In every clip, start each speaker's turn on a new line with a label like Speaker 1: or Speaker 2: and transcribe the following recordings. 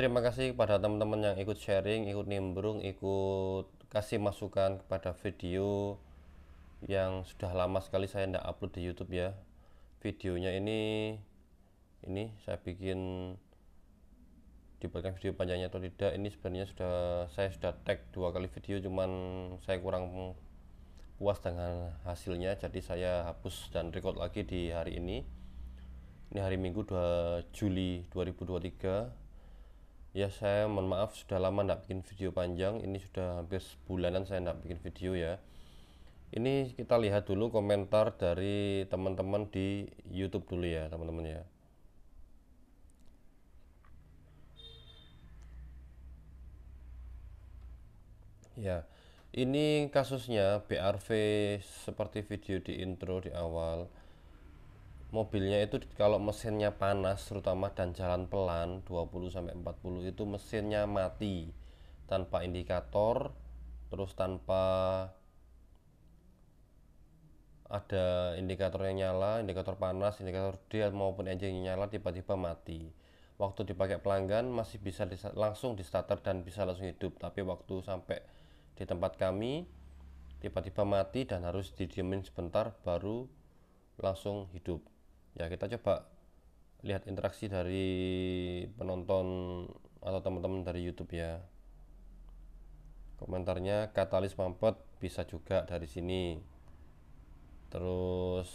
Speaker 1: terima kasih kepada teman-teman yang ikut sharing, ikut nimbrung, ikut kasih masukan kepada video yang sudah lama sekali saya tidak upload di YouTube ya. Videonya ini ini saya bikin dibuatkan video panjangnya atau tidak ini sebenarnya sudah saya sudah tag dua kali video cuman saya kurang puas dengan hasilnya jadi saya hapus dan record lagi di hari ini ini hari Minggu 2 Juli 2023 ya saya mohon maaf sudah lama tidak bikin video panjang ini sudah hampir sebulanan saya tidak bikin video ya ini kita lihat dulu komentar dari teman-teman di YouTube dulu ya teman-teman ya ya ini kasusnya BRV seperti video di intro di awal mobilnya itu kalau mesinnya panas terutama dan jalan pelan 20 sampai 40 itu mesinnya mati tanpa indikator terus tanpa ada indikator yang nyala, indikator panas, indikator dia maupun engine nyala tiba-tiba mati. Waktu dipakai pelanggan masih bisa langsung di starter dan bisa langsung hidup, tapi waktu sampai di tempat kami tiba-tiba mati dan harus didiemin sebentar baru langsung hidup ya kita coba lihat interaksi dari penonton atau teman-teman dari YouTube ya komentarnya katalis mampet bisa juga dari sini terus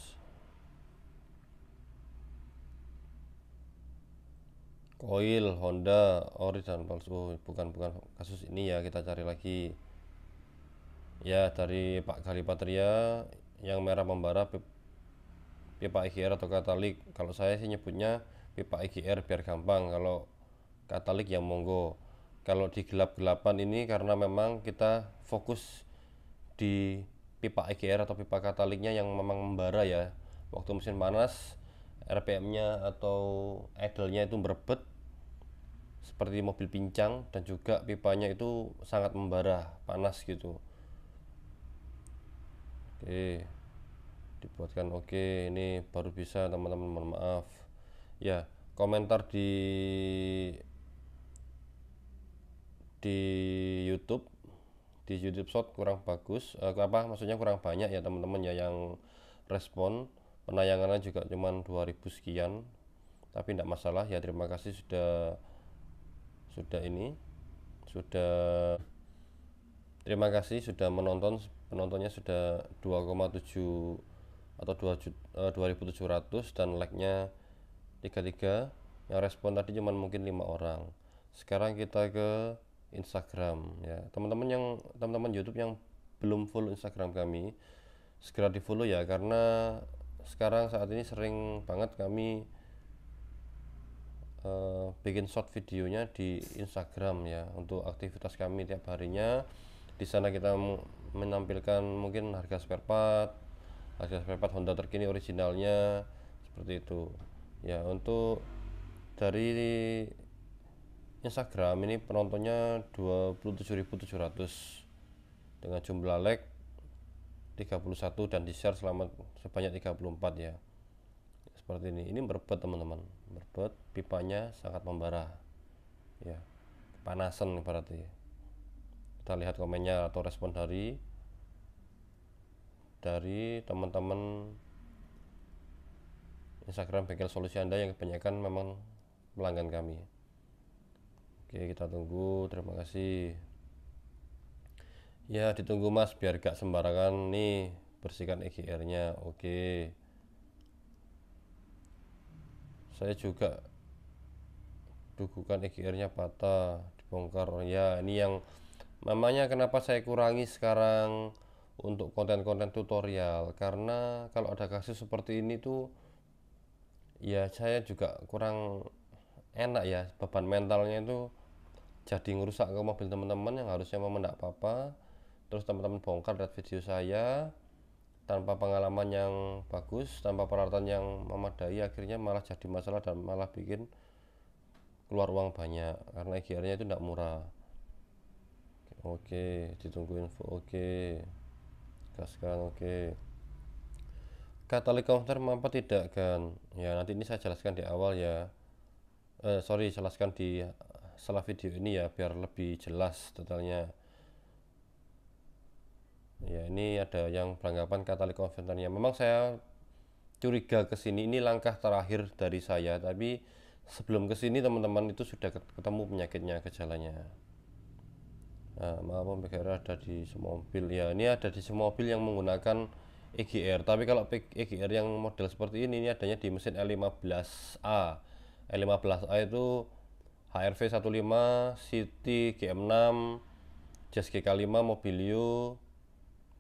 Speaker 1: coil Honda ori dan palsu oh, bukan bukan kasus ini ya kita cari lagi ya dari Pak Galipatria yang merah membara pipa IGR atau katalik kalau saya sih nyebutnya pipa IGR biar gampang kalau katalik yang monggo kalau di gelap-gelapan ini karena memang kita fokus di pipa IGR atau pipa kataliknya yang memang membara ya waktu mesin panas RPM-nya atau idle-nya itu berbet, seperti mobil pincang dan juga pipanya itu sangat membara panas gitu oke dibuatkan oke okay, ini baru bisa teman-teman mohon maaf ya komentar di di YouTube di YouTube Short kurang bagus eh, apa maksudnya kurang banyak ya teman-teman ya yang respon penayangannya juga cuman 2000 sekian tapi tidak masalah ya terima kasih sudah sudah ini sudah terima kasih sudah menonton penontonnya sudah 2,7 atau 2, 2700 eh, dan like-nya 33 yang respon tadi cuma mungkin lima orang sekarang kita ke Instagram ya teman-teman yang teman-teman YouTube yang belum follow Instagram kami segera di follow ya karena sekarang saat ini sering banget kami uh, bikin short videonya di Instagram ya untuk aktivitas kami tiap harinya di sana kita menampilkan mungkin harga spare part hasil spare part Honda terkini originalnya seperti itu ya untuk dari Instagram ini penontonnya 27.700 dengan jumlah like 31 dan di share selama sebanyak 34 ya seperti ini ini berbet teman-teman berbet pipanya sangat membara ya panasan berarti kita lihat komennya atau respon dari dari teman-teman Instagram bengkel solusi Anda yang kebanyakan memang pelanggan kami. Oke, kita tunggu. Terima kasih. Ya, ditunggu Mas biar gak sembarangan nih bersihkan EGR-nya. Oke. Saya juga dugukan EGR-nya patah, dibongkar. Ya, ini yang namanya kenapa saya kurangi sekarang untuk konten-konten tutorial karena kalau ada kasus seperti ini tuh ya saya juga kurang enak ya beban mentalnya itu jadi ngerusak ke mobil teman-teman yang harusnya memang tidak apa-apa terus teman-teman bongkar lihat video saya tanpa pengalaman yang bagus tanpa peralatan yang memadai akhirnya malah jadi masalah dan malah bikin keluar uang banyak karena IGR-nya itu tidak murah oke ditunggu info oke jelaskan oke okay. katalik komputer mampu tidak kan ya nanti ini saya jelaskan di awal ya eh, sorry jelaskan di setelah video ini ya biar lebih jelas totalnya ya ini ada yang beranggapan katalik konventernya memang saya curiga ke sini ini langkah terakhir dari saya tapi sebelum ke sini teman-teman itu sudah ketemu penyakitnya gejalanya Nah, eh, maka PGR ada di semua mobil. Ya, ini ada di semua mobil yang menggunakan EGR. Tapi kalau EGR e yang model seperti ini, ini adanya di mesin L15A. L15A itu HRV 15, City GM6, Jazz GK5, Mobilio,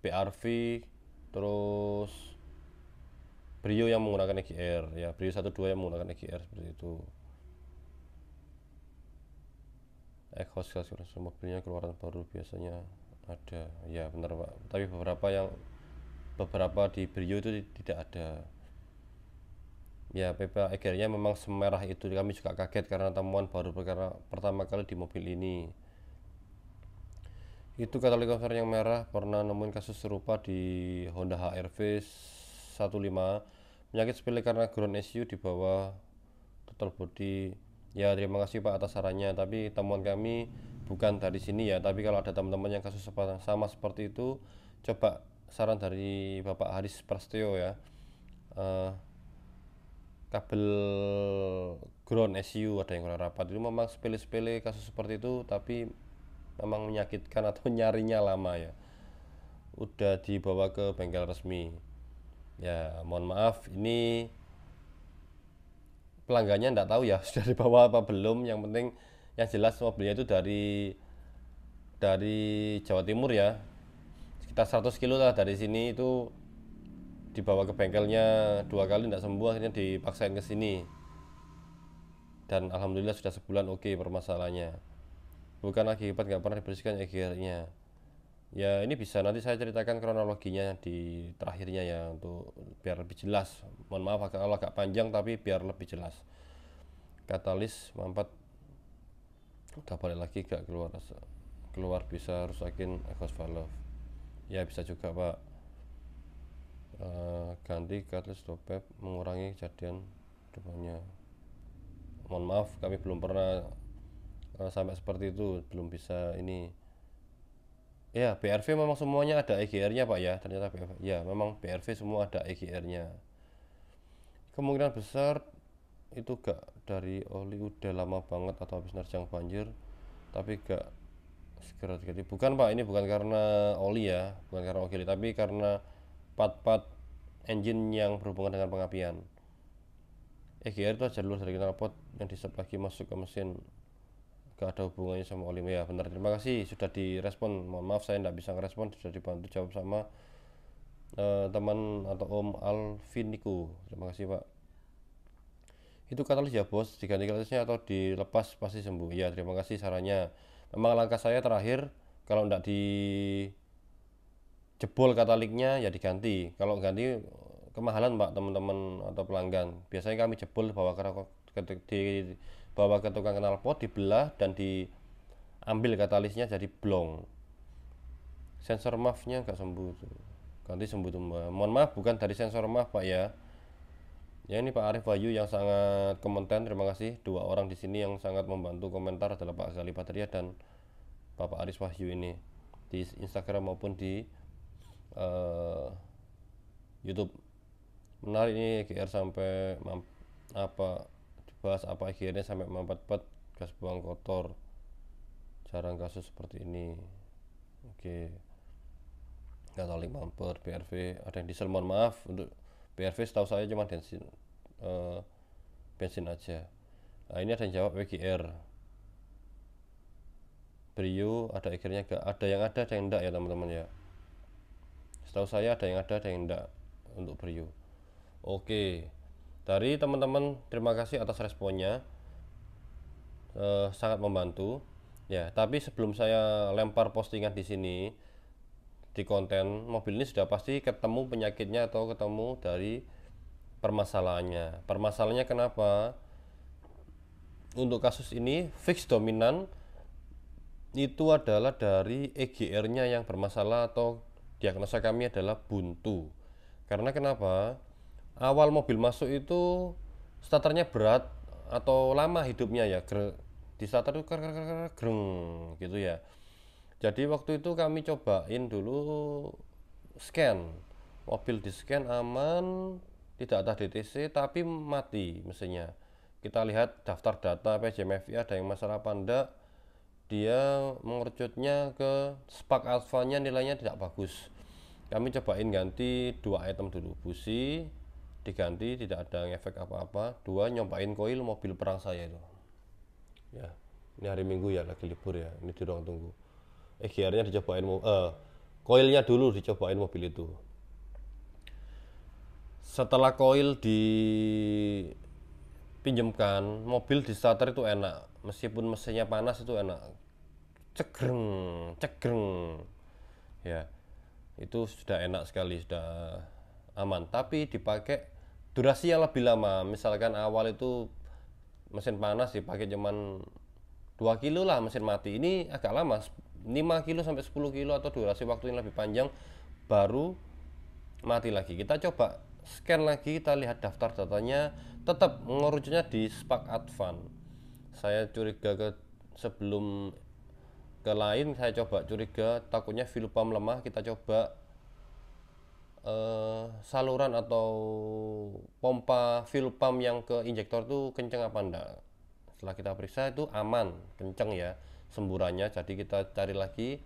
Speaker 1: PRV, terus Brio yang menggunakan EGR ya Brio 12 yang menggunakan EGR seperti itu ekos eh, gas mobilnya keluaran baru biasanya ada ya benar pak tapi beberapa yang beberapa di Brio itu tidak ada ya PPA akhirnya memang semerah itu kami juga kaget karena temuan baru perkara pertama kali di mobil ini itu katalik konser yang merah pernah nemuin kasus serupa di Honda HRV 15 penyakit sepele karena ground SU di bawah total body Ya, terima kasih Pak atas sarannya, tapi temuan kami bukan dari sini ya, tapi kalau ada teman-teman yang kasus sama seperti itu, coba saran dari Bapak Haris Prasetyo ya. Uh, kabel ground SU ada yang kurang rapat itu memang sepele-sepele kasus seperti itu tapi memang menyakitkan atau nyarinya lama ya udah dibawa ke bengkel resmi ya mohon maaf ini pelanggannya enggak tahu ya sudah dibawa apa belum yang penting yang jelas mobilnya itu dari dari Jawa Timur ya Kita 100 kilo lah dari sini itu dibawa ke bengkelnya dua kali tidak sembuh akhirnya dipaksain ke sini dan alhamdulillah sudah sebulan oke okay permasalahannya bukan hebat nggak pernah dibersihkan akhirnya. ya ini bisa nanti saya ceritakan kronologinya di terakhirnya ya untuk biar lebih jelas mohon maaf agak agak panjang tapi biar lebih jelas katalis mampat udah balik lagi gak keluar keluar bisa rusakin exhaust valve ya bisa juga pak uh, ganti katalis dopep mengurangi kejadian depannya mohon maaf kami belum pernah uh, sampai seperti itu belum bisa ini ya BRV memang semuanya ada EGR nya pak ya ternyata BRV ya memang BRV semua ada EGR nya kemungkinan besar itu gak dari oli udah lama banget atau habis nerjang banjir tapi gak segera diganti bukan pak ini bukan karena oli ya bukan karena oli tapi karena part-part engine yang berhubungan dengan pengapian EGR itu aja lulus dari knalpot yang disep lagi masuk ke mesin gak ada hubungannya sama oli ya benar terima kasih sudah direspon mohon maaf saya tidak bisa ngerespon sudah dibantu jawab sama uh, teman atau Om Alviniku terima kasih Pak itu katalis ya bos diganti katalisnya atau dilepas pasti sembuh ya terima kasih sarannya memang langkah saya terakhir kalau tidak di jebol kataliknya ya diganti kalau ganti kemahalan pak teman-teman atau pelanggan biasanya kami jebol bawa ke di bawa ke tukang knalpot dibelah dan diambil katalisnya jadi blong sensor muffnya nggak sembuh tuh ganti sembuh tumbal mohon maaf bukan dari sensor maaf pak ya ya ini Pak Arif Bayu yang sangat komentar terima kasih dua orang di sini yang sangat membantu komentar adalah Pak Gali Patria dan Bapak Aris Wahyu ini di Instagram maupun di uh, YouTube menarik ini GR sampai apa dibahas apa akhirnya sampai mampet-pet gas buang kotor jarang kasus seperti ini oke okay. Katolik mampir, BRV ada yang diesel mohon maaf untuk BRV setahu saya cuma bensin eh, bensin aja nah ini ada yang jawab WGR Brio ada akhirnya gak ada yang ada ada yang enggak ya teman-teman ya setahu saya ada yang ada ada yang enggak untuk Brio oke dari teman-teman terima kasih atas responnya eh, sangat membantu ya tapi sebelum saya lempar postingan di sini di konten mobil ini sudah pasti ketemu penyakitnya atau ketemu dari permasalahannya. Permasalahannya kenapa? Untuk kasus ini fix dominan itu adalah dari EGR-nya yang bermasalah atau diagnosa kami adalah buntu. Karena kenapa? Awal mobil masuk itu starternya berat atau lama hidupnya ya. di starter itu ger, ger, ger, gitu ya jadi waktu itu kami cobain dulu scan mobil di scan aman tidak ada DTC tapi mati mesinnya kita lihat daftar data PJMFI ada yang masalah panda dia mengerucutnya ke spark alfanya nilainya tidak bagus kami cobain ganti dua item dulu busi diganti tidak ada efek apa-apa dua nyobain koil mobil perang saya itu ya ini hari minggu ya lagi libur ya ini di ruang tunggu EGR-nya dicobain eh, koilnya dulu dicobain mobil itu setelah koil dipinjemkan mobil di starter itu enak meskipun mesinnya panas itu enak cegreng cegreng ya itu sudah enak sekali sudah aman tapi dipakai durasi yang lebih lama misalkan awal itu mesin panas dipakai cuman 2 kilo lah mesin mati ini agak lama 5 kilo sampai 10 kilo atau durasi waktu yang lebih panjang baru mati lagi kita coba scan lagi kita lihat daftar datanya tetap mengerucutnya di Spark Advan saya curiga ke sebelum ke lain saya coba curiga takutnya Vilpa lemah. kita coba eh, saluran atau pompa pump yang ke injektor tuh kenceng apa enggak setelah kita periksa itu aman kenceng ya semburannya jadi kita cari lagi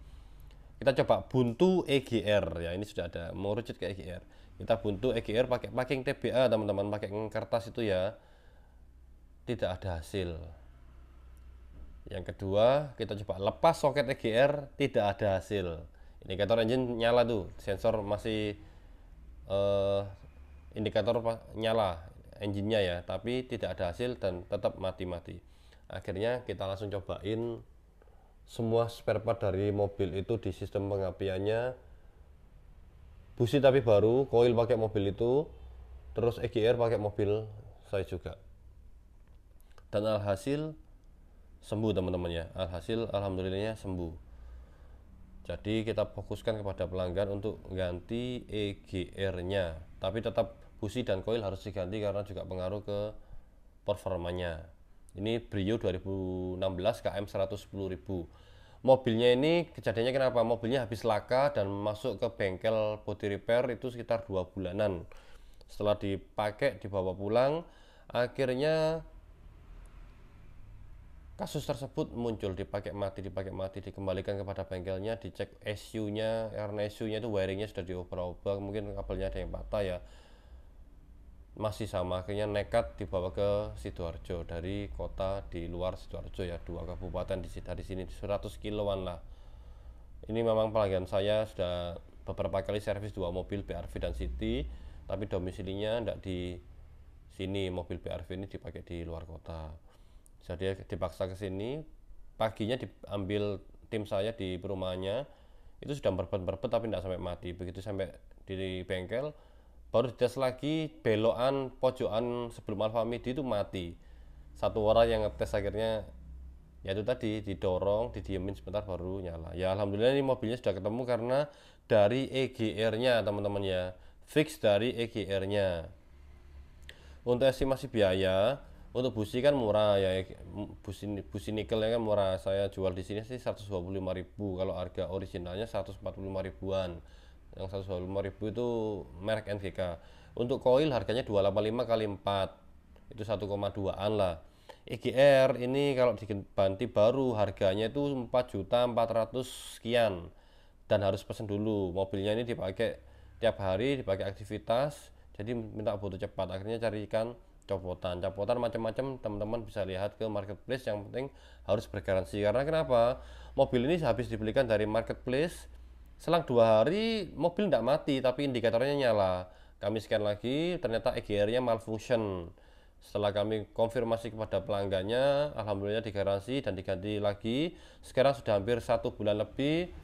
Speaker 1: kita coba buntu EGR ya ini sudah ada mau ke EGR kita buntu EGR pakai packing TBA teman-teman pakai kertas itu ya tidak ada hasil yang kedua kita coba lepas soket EGR tidak ada hasil indikator engine nyala tuh sensor masih eh, indikator nyala engine-nya ya tapi tidak ada hasil dan tetap mati-mati akhirnya kita langsung cobain semua spare part dari mobil itu di sistem pengapiannya busi tapi baru, koil pakai mobil itu, terus EGR pakai mobil saya juga. Dan alhasil sembuh teman-teman ya. Alhasil alhamdulillahnya sembuh. Jadi kita fokuskan kepada pelanggan untuk ganti EGR-nya, tapi tetap busi dan koil harus diganti karena juga pengaruh ke performanya. Ini Brio 2016 KM 110.000. Mobilnya ini kejadiannya kenapa? Mobilnya habis laka dan masuk ke bengkel body repair itu sekitar dua bulanan. Setelah dipakai dibawa pulang, akhirnya kasus tersebut muncul dipakai mati dipakai mati dikembalikan kepada bengkelnya dicek SU nya karena SU nya itu wiringnya sudah diobrol-obrol mungkin kabelnya ada yang patah ya masih sama akhirnya nekat dibawa ke sidoarjo dari kota di luar sidoarjo ya dua kabupaten di dari sini 100 kiloan lah ini memang pelanggan saya sudah beberapa kali servis dua mobil BRV dan City tapi domisilinya tidak di sini mobil BRV ini dipakai di luar kota jadi dipaksa ke sini paginya diambil tim saya di perumahannya itu sudah berbet-berbet tapi tidak sampai mati begitu sampai di bengkel baru dites lagi belokan pojokan sebelum Alfa Midi itu mati satu orang yang ngetes akhirnya ya itu tadi didorong didiemin sebentar baru nyala ya alhamdulillah ini mobilnya sudah ketemu karena dari EGR nya teman-teman ya fix dari EGR nya untuk estimasi biaya untuk busi kan murah ya busi busi nikelnya kan murah saya jual di sini sih 125.000 kalau harga originalnya 145 ribuan yang 125 ribu itu merek NGK untuk koil harganya 285 kali 4 itu 1,2an lah EGR ini kalau diganti baru harganya itu 4 juta 400 sekian dan harus pesen dulu mobilnya ini dipakai tiap hari dipakai aktivitas jadi minta butuh cepat akhirnya carikan copotan copotan macam-macam teman-teman bisa lihat ke marketplace yang penting harus bergaransi karena kenapa mobil ini habis dibelikan dari marketplace Selang dua hari mobil tidak mati tapi indikatornya nyala. Kami scan lagi, ternyata EGR-nya malfunction. Setelah kami konfirmasi kepada pelanggannya, alhamdulillah digaransi dan diganti lagi. Sekarang sudah hampir satu bulan lebih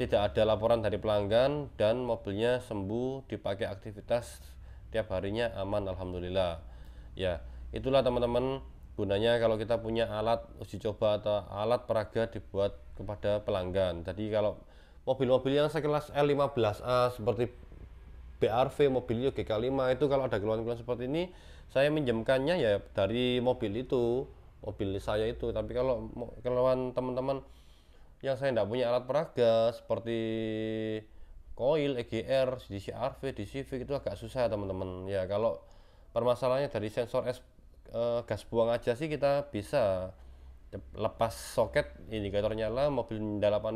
Speaker 1: tidak ada laporan dari pelanggan dan mobilnya sembuh dipakai aktivitas tiap harinya aman alhamdulillah. Ya, itulah teman-teman gunanya kalau kita punya alat uji coba atau alat peraga dibuat kepada pelanggan. jadi kalau mobil-mobil yang sekelas L15A seperti BRV mobilnya GK5 itu kalau ada keluhan-keluhan seperti ini saya minjemkannya ya dari mobil itu mobil saya itu tapi kalau keluhan teman-teman yang saya tidak punya alat peraga seperti koil, EGR, DCRV, DCV itu agak susah teman-teman ya kalau permasalahannya dari sensor es, eh, gas buang aja sih kita bisa lepas soket indikator nyala mobil nyala apa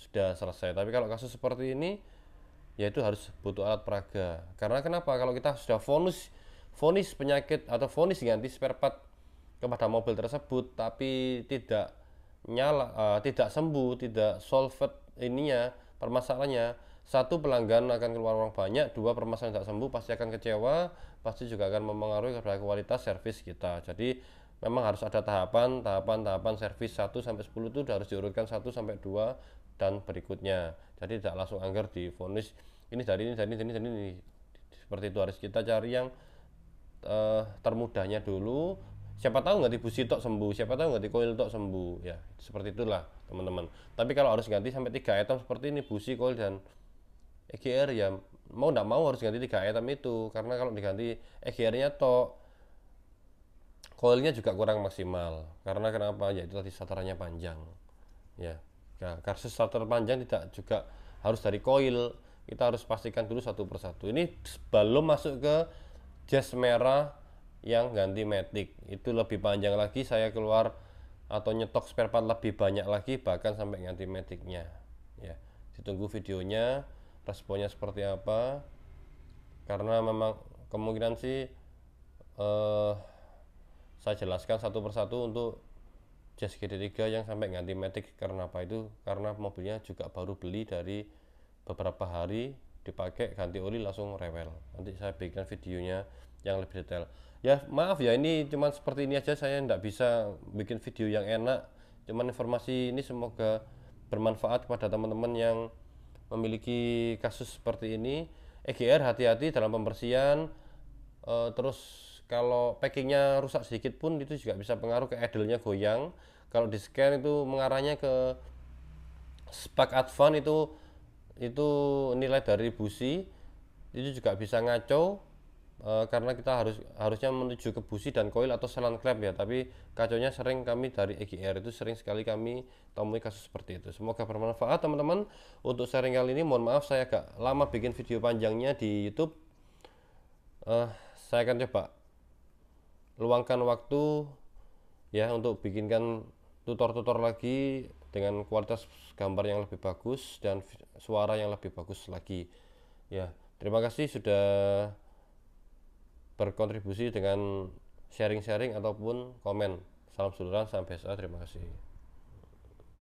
Speaker 1: sudah selesai tapi kalau kasus seperti ini yaitu harus butuh alat peraga karena kenapa kalau kita sudah fonis, fonis penyakit atau fonis ganti spare part kepada mobil tersebut tapi tidak nyala uh, tidak sembuh tidak solved ininya permasalahannya satu pelanggan akan keluar uang banyak dua permasalahan tidak sembuh pasti akan kecewa pasti juga akan mempengaruhi kepada kualitas servis kita jadi memang harus ada tahapan tahapan tahapan servis 1 sampai sepuluh itu harus diurutkan 1 sampai dua dan berikutnya. Jadi tidak langsung anggar difonis ini dari ini dari ini dari ini, ini seperti itu harus kita cari yang uh, termudahnya dulu. Siapa tahu nggak dibusi tok sembuh, siapa tahu nggak dikoil tok sembuh, ya seperti itulah teman-teman. Tapi kalau harus ganti sampai tiga item seperti ini busi, koil dan EGR ya mau nggak mau harus ganti tiga item itu karena kalau diganti EGR-nya tok koilnya juga kurang maksimal karena kenapa ya itu tadi sataranya panjang ya Nah, kasus panjang tidak juga harus dari koil. Kita harus pastikan dulu satu persatu. Ini belum masuk ke jas merah yang ganti metik Itu lebih panjang lagi saya keluar atau nyetok spare part lebih banyak lagi bahkan sampai ganti metiknya Ya, ditunggu videonya, responnya seperti apa. Karena memang kemungkinan sih eh, saya jelaskan satu persatu untuk Jazz GT3 yang sampai ganti Matic karena apa itu karena mobilnya juga baru beli dari beberapa hari dipakai ganti oli langsung rewel nanti saya bikin videonya yang lebih detail ya maaf ya ini cuman seperti ini aja saya tidak bisa bikin video yang enak cuman informasi ini semoga bermanfaat kepada teman-teman yang memiliki kasus seperti ini EGR hati-hati dalam pembersihan uh, terus kalau packingnya rusak sedikit pun itu juga bisa pengaruh ke edelnya goyang kalau di scan itu mengarahnya ke spark advance itu itu nilai dari busi itu juga bisa ngaco e, karena kita harus harusnya menuju ke busi dan koil atau selan klep ya tapi kaconya sering kami dari EGR itu sering sekali kami temui kasus seperti itu semoga bermanfaat teman-teman untuk sharing kali ini mohon maaf saya agak lama bikin video panjangnya di YouTube e, saya akan coba luangkan waktu ya untuk bikinkan tutor-tutor lagi dengan kualitas gambar yang lebih bagus dan suara yang lebih bagus lagi ya terima kasih sudah berkontribusi dengan sharing-sharing ataupun komen salam saluran sampai saat terima kasih